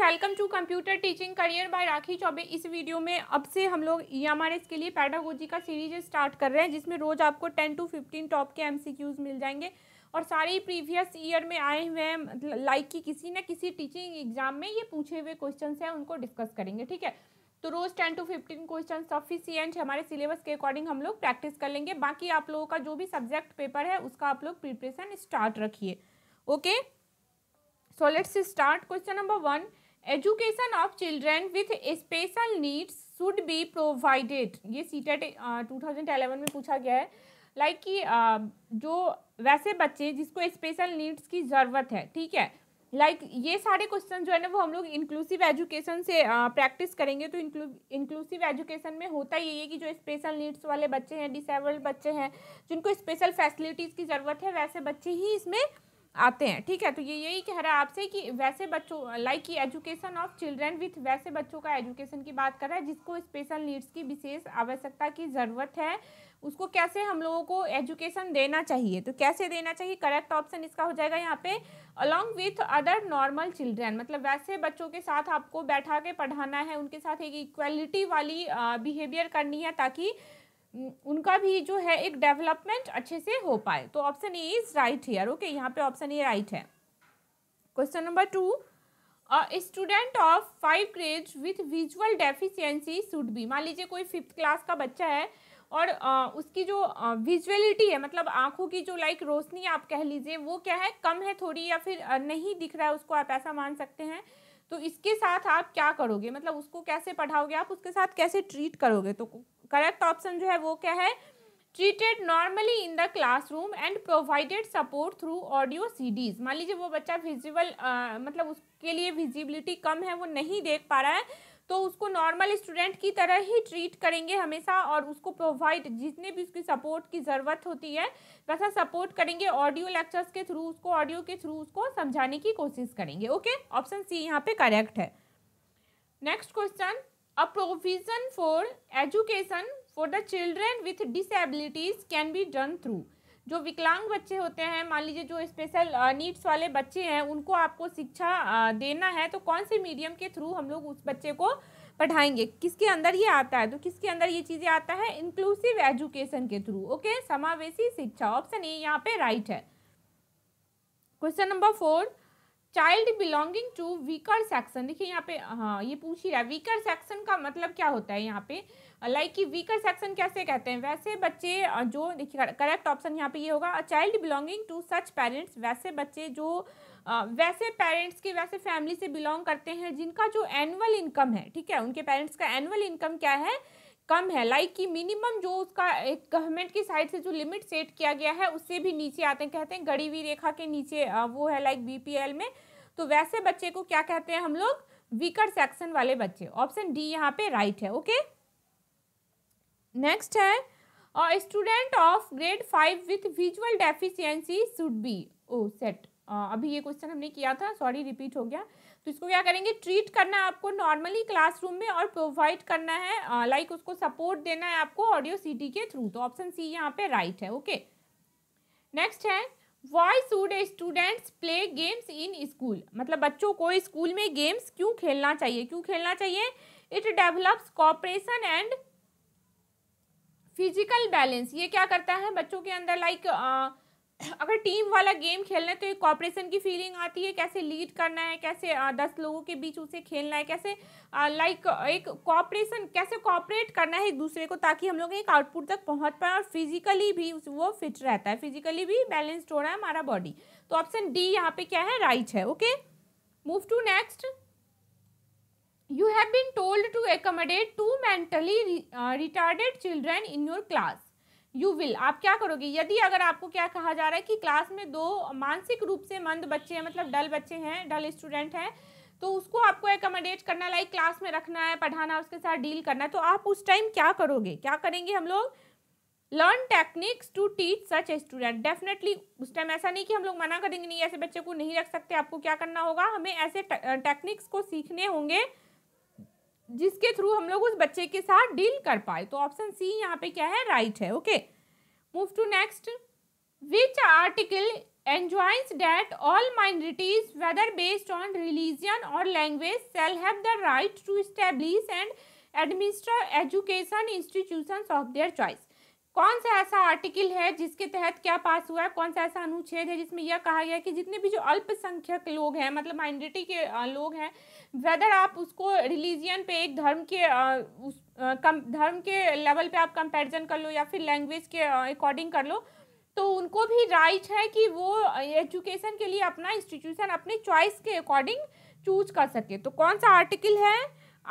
welcome to computer teaching career by Rakhi Choubey इस video में अब से हम लोग ई एम आर एस के लिए पैडागोजी का सीरीज स्टार्ट कर रहे हैं जिसमें रोज़ आपको टेन टू फिफ्टीन टॉप के एम सी क्यूज़ मिल जाएंगे और सारे प्रीवियस ईयर में आए हुए हैं लाइक मतलब की किसी न किसी टीचिंग एग्जाम में ये पूछे हुए क्वेश्चन हैं उनको डिस्कस करेंगे ठीक है तो रोज़ ten to fifteen question sufficient हमारे सिलेबस के अकॉर्डिंग हम लोग प्रैक्टिस कर लेंगे बाकी आप लोगों का जो भी सब्जेक्ट पेपर है उसका आप लोग प्रिपरेशन स्टार्ट रखिए okay so let's start question number one education of children with special needs should be provided ये सी टेट टू में पूछा गया है लाइक like कि जो वैसे बच्चे जिसको स्पेशल नीड्स की ज़रूरत है ठीक है लाइक like, ये सारे क्वेश्चन जो है ना वो हम लोग इंक्लूसिव एजुकेशन से प्रैक्टिस करेंगे तो इंक्लूसिव एजुकेशन में होता ही है कि जो स्पेशल नीड्स वाले बच्चे हैं डिसेबल्ड बच्चे हैं जिनको स्पेशल फैसिलिटीज़ की ज़रूरत है वैसे बच्चे ही इसमें आते हैं ठीक है तो ये यही कह रहा है आपसे कि वैसे बच्चों लाइक की एजुकेशन ऑफ चिल्ड्रन विथ वैसे बच्चों का एजुकेशन की बात कर रहा है जिसको स्पेशल नीड्स की विशेष आवश्यकता की ज़रूरत है उसको कैसे हम लोगों को एजुकेशन देना चाहिए तो कैसे देना चाहिए करेक्ट ऑप्शन इसका हो जाएगा यहाँ पे along with other normal children मतलब वैसे बच्चों के साथ आपको बैठा के पढ़ाना है उनके साथ एक इक्वलिटी वाली बिहेवियर करनी है ताकि उनका भी जो है एक डेवलपमेंट अच्छे से हो पाए तो option A is right here okay यहाँ पे ऑप्शन ए राइट है question number two student of five grade with visual deficiency should be मान लीजिए कोई फिफ्थ क्लास का बच्चा है और आ, उसकी जो विजुअलिटी है मतलब आंखों की जो लाइक रोशनी आप कह लीजिए वो क्या है कम है थोड़ी या फिर नहीं दिख रहा है उसको आप ऐसा मान सकते हैं तो इसके साथ आप क्या करोगे मतलब उसको कैसे पढ़ाओगे आप उसके साथ कैसे ट्रीट करोगे तो करेक्ट ऑप्शन जो है वो क्या है treated normally in the class room and provided support through audio CDs मान लीजिए वो बच्चा विजिबल मतलब उसके लिए विजिबिलिटी कम है वो नहीं देख पा रहा है तो उसको नॉर्मल स्टूडेंट की तरह ही ट्रीट करेंगे हमेशा और उसको प्रोवाइड जितने भी उसकी सपोर्ट की ज़रूरत होती है वैसा सपोर्ट करेंगे ऑडियो लेक्चर्स के थ्रू उसको ऑडियो के थ्रू उसको समझाने की कोशिश करेंगे ओके ऑप्शन सी यहाँ पे करेक्ट है next question a provision for education for the children with disabilities can be done through जो विकलांग बच्चे होते हैं मान लीजिए जो स्पेशल नीड्स uh, वाले बच्चे हैं उनको आपको शिक्षा uh, देना है तो कौन से मीडियम के थ्रू हम लोग उस बच्चे को पढ़ाएंगे किसके अंदर ये आता है तो किसके अंदर ये चीज़ें आता है इंक्लूसिव एजुकेशन के थ्रू ओके समावेशी शिक्षा ऑप्शन ए यहाँ पे राइट है question number four child belonging to weaker section देखिए यहाँ पे हाँ ये पूछ ही रहा है वीकर सेक्शन का मतलब क्या होता है यहाँ पे लाइक कि वीकर सेक्शन कैसे कहते हैं वैसे बच्चे जो देखिए करेक्ट ऑप्शन यहाँ पे ये होगा a child belonging to such parents वैसे बच्चे जो वैसे पेरेंट्स के वैसे फैमिली से बिलोंग करते हैं जिनका जो एनुअल इनकम है ठीक है उनके पेरेंट्स का एनुअल इनकम क्या है कम है लाइक कि मिनिमम जो उसका गवर्नमेंट की साइड से जो लिमिट सेट किया गया है उससे भी नीचे आते हैं कहते हैं गड़ी हुई रेखा के नीचे वो है लाइक बीपीएल में तो वैसे बच्चे को क्या कहते हैं हम लोग वीकर सेक्शन वाले बच्चे ऑप्शन डी यहाँ पे राइट है ओके नेक्स्ट है student of grade five with visual deficiency should be oh set अभी ये क्वेश्चन हमने किया था सॉरी रिपीट हो गया तो इसको क्या करेंगे ट्रीट करना आपको नॉर्मली क्लासरूम में और प्रोवाइड करना है लाइक उसको सपोर्ट देना है आपको ऑडियो सीटी के थ्रू तो ऑप्शन सी यहाँ पे राइट है ओके नेक्स्ट है why should students play games in school मतलब बच्चों को स्कूल में गेम्स क्यों खेलना चाहिए क्यों खेलना चाहिए it develops cooperation and physical balance ये क्या करता है बच्चों के अंदर लाइक like, uh, अगर टीम वाला गेम खेलना है तो एक कॉपरेशन की फीलिंग आती है कैसे लीड करना है कैसे दस लोगों के बीच उसे खेलना है कैसे लाइक एक कॉपरेशन कैसे कॉपरेट करना है एक दूसरे को ताकि हम लोग एक आउटपुट तक पहुंच पाए और फिजिकली भी वो फिट रहता है फिजिकली भी बैलेंस्ड हो रहा है हमारा बॉडी तो ऑप्शन डी यहाँ पे क्या है राइट है okay move to next you have been told to accommodate to mentally retarded children in your class you will आप क्या करोगे यदि अगर आपको क्या कहा जा रहा है कि क्लास में दो मानसिक रूप से मंद बच्चे हैं मतलब डल बच्चे हैं डल स्टूडेंट हैं तो उसको आपको एकोमोडेट करना लाइक क्लास में रखना है पढ़ाना उसके साथ डील करना है तो आप उस टाइम क्या करोगे क्या करेंगे हम लोग learn techniques to teach such student definitely उस टाइम ऐसा नहीं कि हम लोग मना करेंगे नहीं ऐसे बच्चे को नहीं रख सकते आपको क्या करना होगा हमें ऐसे टेक्निक्स को सीखने होंगे जिसके थ्रू हम लोग उस बच्चे के साथ डील कर पाए तो ऑप्शन सी यहाँ पे क्या है राइट है okay move to next which article enjoins that all minorities whether based on religion और language shall have the right to establish and administrate education institution of their choice कौन सा ऐसा article है जिसके तहत क्या पास हुआ है कौन सा ऐसा अनुच्छेद है जिसमें यह कहा गया है कि जितने भी जो अल्पसंख्यक लोग हैं मतलब माइनॉरिटी के लोग हैं वेदर आप उसको रिलीजियन पे एक धर्म के उस कम धर्म के लेवल पे आप कंपैरिजन कर लो या फिर लैंग्वेज के अकॉर्डिंग कर लो तो उनको भी राइट है कि वो एजुकेशन के लिए अपना इंस्टीट्यूशन अपने चॉइस के अकॉर्डिंग चूज कर सके तो कौन सा आर्टिकल है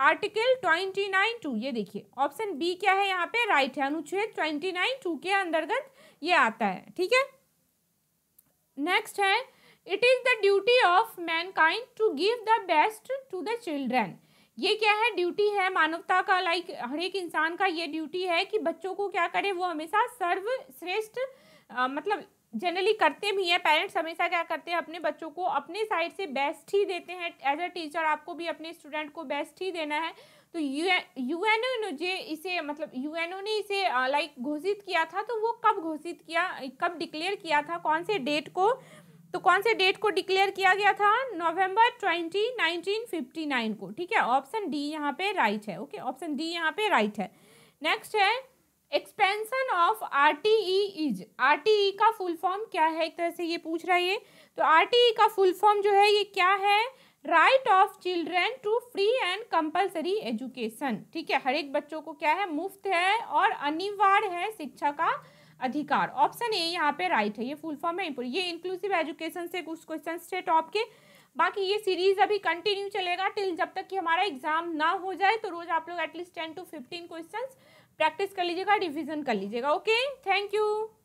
आर्टिकल ट्वेंटी नाइन टू ये देखिए ऑप्शन बी क्या है यहाँ पे राइट है अनुच्छेद ट्वेंटी नाइन टू के अंतर्गत ये आता है ठीक है नेक्स्ट है it is the duty of mankind to give the best to the children ये क्या है ड्यूटी है मानवता का लाइक हर एक इंसान का ये ड्यूटी है कि बच्चों को क्या करे वो हमेशा सर्वश्रेष्ठ मतलब जनरली करते भी हैं पेरेंट्स हमेशा क्या करते हैं अपने बच्चों को अपने साइड से बेस्ट ही देते हैं एज अ टीचर आपको भी अपने स्टूडेंट को बेस्ट ही देना है तो यू एन ओ ने इसे मतलब यू एन ओ ने इसे लाइक घोषित किया था तो वो कब घोषित किया कब डिक्लेयर किया था कौन से डेट को तो कौन से डेट को डिक्लेयर किया गया था November twenty nineteen fifty nine को ठीक है ऑप्शन डी यहाँ पे राइट है ओके ऑप्शन डी यहाँ पे राइट है नेक्स्ट है expansion of E is E का फुल फॉर्म क्या है एक तरह से ये पूछ रहा है ये तो ई e का फुल फॉर्म जो है ये क्या है right of children to free and compulsory education ठीक है हर एक बच्चों को क्या है मुफ्त है और अनिवार्य है शिक्षा का अधिकार ऑप्शन ए यहाँ पे राइट है ये फुल फॉर्म है ये इंक्लूसिव एजुकेशन से कुछ क्वेश्चन थे टॉप के बाकी ये सीरीज अभी कंटिन्यू चलेगा टिल जब तक कि हमारा एग्जाम ना हो जाए तो रोज आप लोग at least ten to fifteen question practice कर लीजिएगा रिविजन कर लीजिएगा ओके थैंक यू